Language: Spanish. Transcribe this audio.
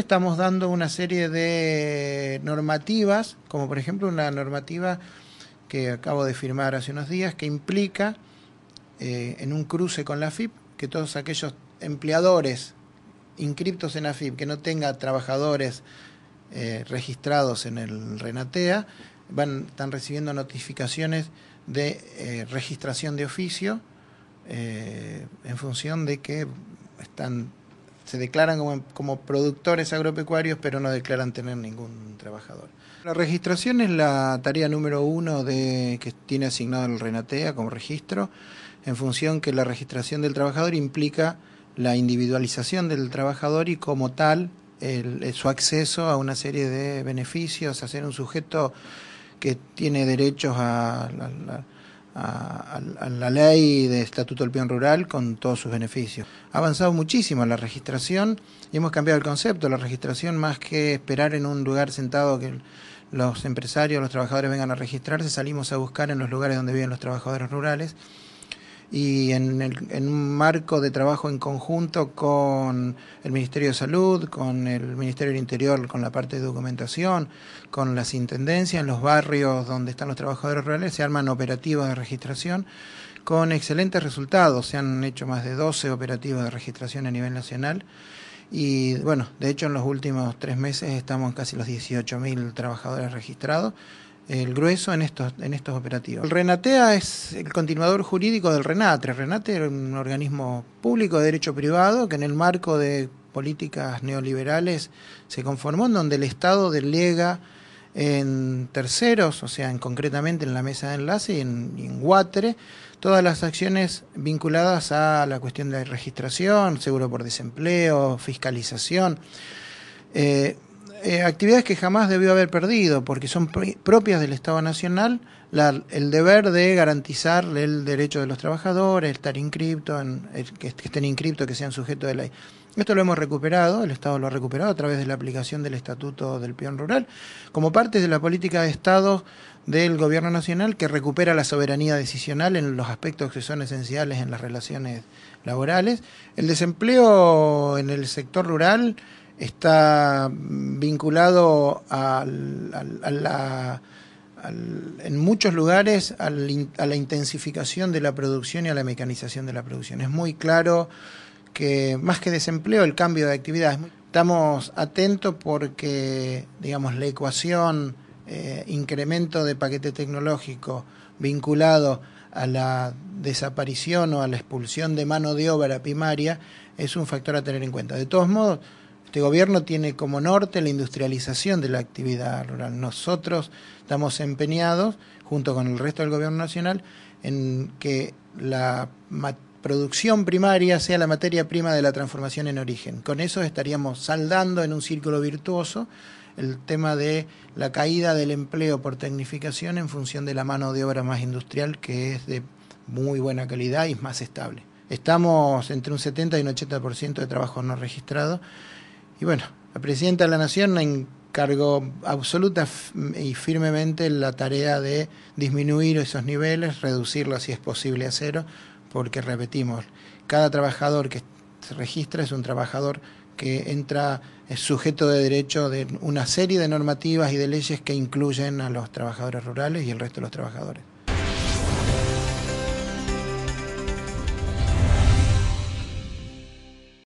estamos dando una serie de normativas, como por ejemplo una normativa que acabo de firmar hace unos días, que implica eh, en un cruce con la FIP que todos aquellos empleadores inscriptos en la AFIP que no tenga trabajadores eh, registrados en el Renatea van, están recibiendo notificaciones de eh, registración de oficio en función de que están se declaran como, como, productores agropecuarios, pero no declaran tener ningún trabajador. La registración es la tarea número uno de, que tiene asignado el Renatea como registro, en función que la registración del trabajador implica la individualización del trabajador y como tal el, su acceso a una serie de beneficios, a ser un sujeto que tiene derechos a, la a, la ley de Estatuto del Peón Rural con todos sus beneficios. Ha avanzado muchísimo la registración y hemos cambiado el concepto. La registración, más que esperar en un lugar sentado que los empresarios, los trabajadores vengan a registrarse, salimos a buscar en los lugares donde viven los trabajadores rurales y en, un marco de trabajo en conjunto con el Ministerio de Salud, con el Ministerio del Interior, con la parte de documentación, con las intendencias, en los barrios donde están los trabajadores rurales, se arman operativos de registración con excelentes resultados. Se han hecho más de 12 operativos de registración a nivel nacional. Y bueno, de hecho en los últimos tres meses estamos casi los 18.000 trabajadores registrados el grueso en estos, en estos operativos. El Renatea es el continuador jurídico del Renatre. Renate era un organismo público de derecho privado que en el marco de políticas neoliberales se conformó en donde el Estado delega en terceros, o sea, en, concretamente en la mesa de enlace y en, Guatre, todas las acciones vinculadas a la cuestión de registración, seguro por desempleo, fiscalización. Eh, eh, actividades que jamás debió haber perdido, porque son propias del Estado Nacional, el deber de garantizar el derecho de los trabajadores, estar inscripto, en, eh, que estén inscriptos, que sean sujetos de ley. Esto lo hemos recuperado, el Estado lo ha recuperado a través de la aplicación del Estatuto del Peón Rural, como parte de la política de Estado del Gobierno Nacional que recupera la soberanía decisional en los aspectos que son esenciales en las relaciones laborales. El desempleo en el sector rural está vinculado en muchos lugares a la intensificación de la producción y a la mecanización de la producción. Es muy claro que más que desempleo, el cambio de actividad. Estamos atentos porque, digamos, la ecuación eh, incremento de paquete tecnológico vinculado a la desaparición o a la expulsión de mano de obra primaria es un factor a tener en cuenta. De todos modos, este gobierno tiene como norte la industrialización de la actividad rural. Nosotros estamos empeñados, junto con el resto del gobierno nacional, en que la producción primaria sea la materia prima de la transformación en origen. Con eso estaríamos saldando en un círculo virtuoso el tema de la caída del empleo por tecnificación en función de la mano de obra más industrial que es de muy buena calidad y más estable. Estamos entre un 70 y un 80% de trabajo no registrados y bueno, la presidenta de la Nación encargó absoluta y firmemente la tarea de disminuir esos niveles, reducirlos si es posible a cero, porque repetimos, cada trabajador que se registra es un trabajador que entra es sujeto de derecho de una serie de normativas y de leyes que incluyen a los trabajadores rurales y el resto de los trabajadores.